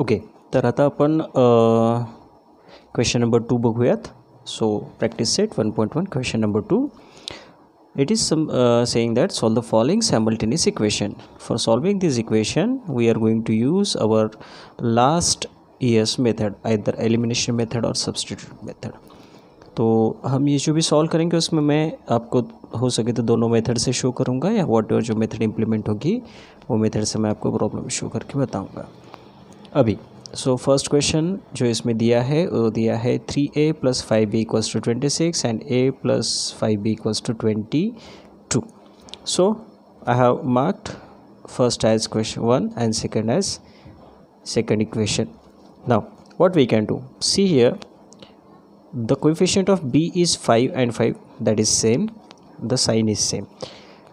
okay तर आता आपण क्वेश्चन नंबर टू बगू so practice set one point one question number two it is some that solve the following simultaneous equation for solving this equation we are going to use our last years method other elimination method और substitute method तो हम ये जो भी solve करेंगे उसमें मैं आपको हो सके तो दोनों मेथड से शो करूँगा या वॉट जो मेथड इम्प्लीमेंट होगी वो मेथड से मैं आपको प्रॉब्लम शो करके बताऊँगा अभी सो फर्स्ट क्वेश्चन जो इसमें दिया है वो दिया है three A plus five B equals to twenty six and A plus five B equals to twenty two first as question 1 and second as second equation now what we can do see here the coefficient of b is 5 and 5 that is same the sign is same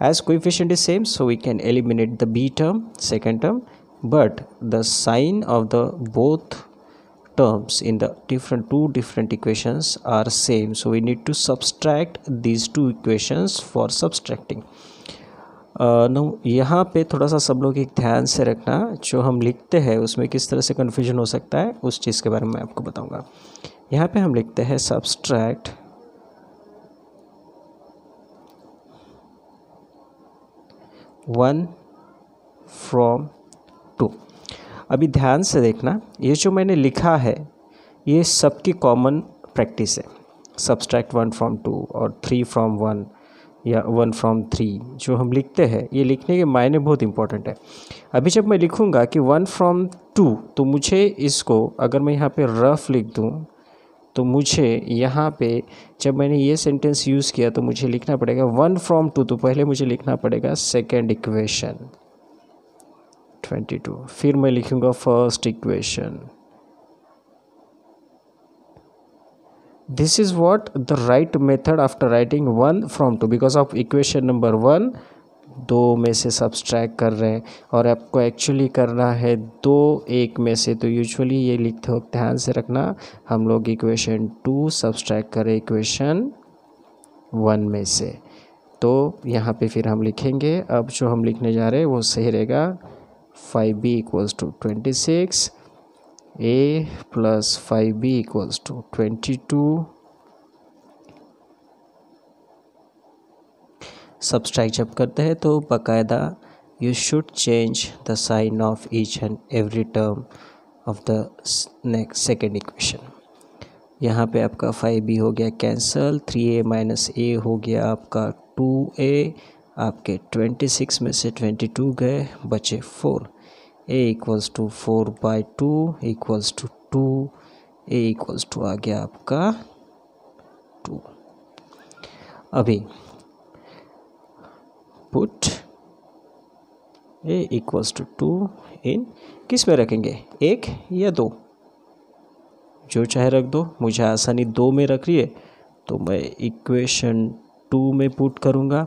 as coefficient is same so we can eliminate the b term second term but the sign of the both terms in the different two different equations are same so we need to subtract these two equations for subtracting no यहाँ पे थोड़ा सा सब लोग एक ध्यान से रखना जो हम लिखते हैं उसमें किस तरह से कन्फ्यूजन हो सकता है उस चीज़ के बारे में मैं आपको बताऊँगा यहाँ पे हम लिखते हैं सब्सट्रैक्ट वन फ्रॉम टू अभी ध्यान से देखना ये जो मैंने लिखा है ये सबकी कॉमन प्रैक्टिस है सब्सट्रैक्ट वन फ्रॉम टू और थ्री फ्रॉम वन या वन फ्रॉम थ्री जो हम लिखते हैं ये लिखने के मायने बहुत इंपॉर्टेंट है अभी जब मैं लिखूँगा कि वन फ्रॉम टू तो मुझे इसको अगर मैं यहाँ पे रफ लिख दूँ तो मुझे यहाँ पे जब मैंने ये सेंटेंस यूज़ किया तो मुझे लिखना पड़ेगा वन फ्रॉम टू तो पहले मुझे लिखना पड़ेगा सेकेंड इक्वेशन ट्वेंटी टू फिर मैं लिखूँगा first equation this is what the right method after writing one from two because of equation number one दो में से सब्सट्रैक कर रहे हैं और आपको एक्चुअली करना है दो एक में से तो यूजुअली ये लिखते वक्त ध्यान से रखना हम लोग इक्वेशन टू सब्सट्रैक करें इक्वेशन वन में से तो यहाँ पे फिर हम लिखेंगे अब जो हम लिखने जा रहे हैं वो सही रहेगा five B equals to twenty six A plus five B equals to twenty two subtract जब करते हैं तो बकायदा you should change the sign of each and every term of the next second equation यहाँ पे आपका फाइव बी हो गया cancel three A minus A हो गया आपका टू ए आपके ट्वेंटी सिक्स में से ट्वेंटी टू गए बचे four A equals to four by two equals to two A equals to आ गया आपका टू अभी put A equals to two in किस में रखेंगे एक या दो जो चाहे रख दो मुझे आसानी दो में रख रही है तो मैं इक्वेशन टू में पुट करूंगा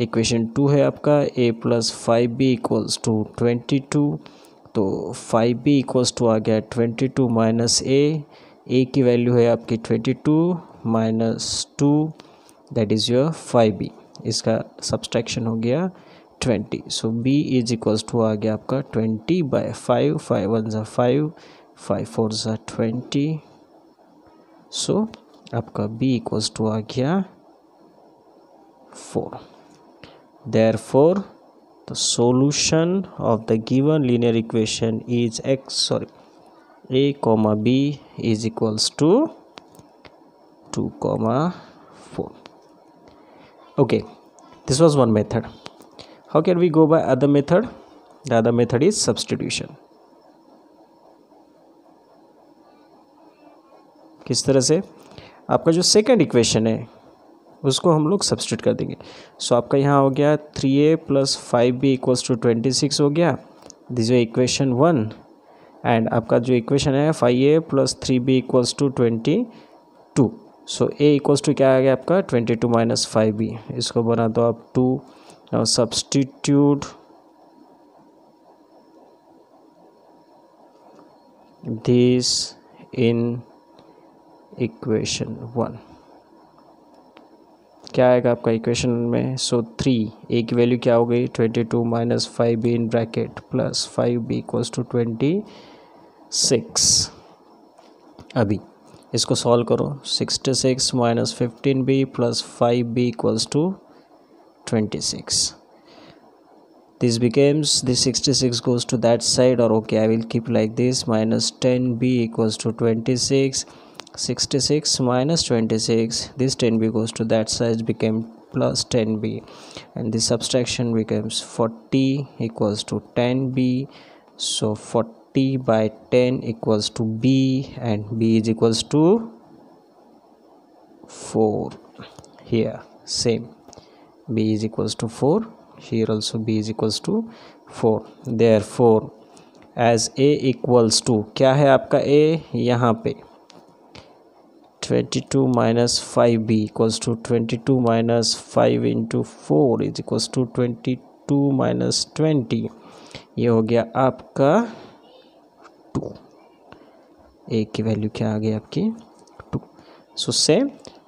इक्वेशन टू है आपका A plus five B equals to twenty two तो फाइव बी इक्वल्स टू आ गया twenty two minus A A की वैल्यू है आपकी twenty two minus two that is your five B इसका सब्सट्रैक्शन हो गया twenty so B is equals to आ गया आपका twenty by five five one ज़ा फाइव फाइव फोर ज़ा ट्वेंटी सो आपका बी इक्वल्स टू आ गया four therefore the solution of the given linear equation is x sorry a comma b is equals to 2 comma 4 okay this was one method how can we go by other method the other method is substitution किस तरह से आपका जो second equation है उसको हम लोग substrate कर देंगे सो so, आपका यहाँ हो गया three A plus five B equals to twenty six हो गया this is equation one and आपका जो इक्वेशन है five A plus three B equals to twenty two so A equals to क्या आ गया आपका twenty two minus five B इसको बना दो आप to substitute this in equation one क्या आएगा आपका इक्वेशन में सो थ्री ए की वैल्यू क्या हो गई twenty two minus five B in bracket plus five B equals to twenty six अभी इसको सॉल्व करो sixty six minus fifteen B plus five B equals to twenty six this this becomes sixty six goes to that side और okay I will keep like this minus ten B equals to twenty six 66 minus 26 this 10b goes to that size became plus 10b and the subtraction becomes 40 equals to 10b so 40 by 10 equals to b and b is equals to 4 here same b is equals to 4 here also b is equals to 4 therefore as a equals to kya hai aapka a yahan pe twenty two minus five B equals to twenty two minus five into four is equals to twenty two minus twenty ये हो गया आपका to ए की value क्या आ गई आपकी to सो से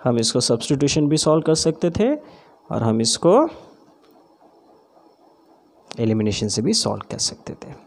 हम इसको सब्सटीट्यूशन भी सॉल्व कर सकते थे और हम इसको एलिमिनेशन से भी सॉल्व कर सकते थे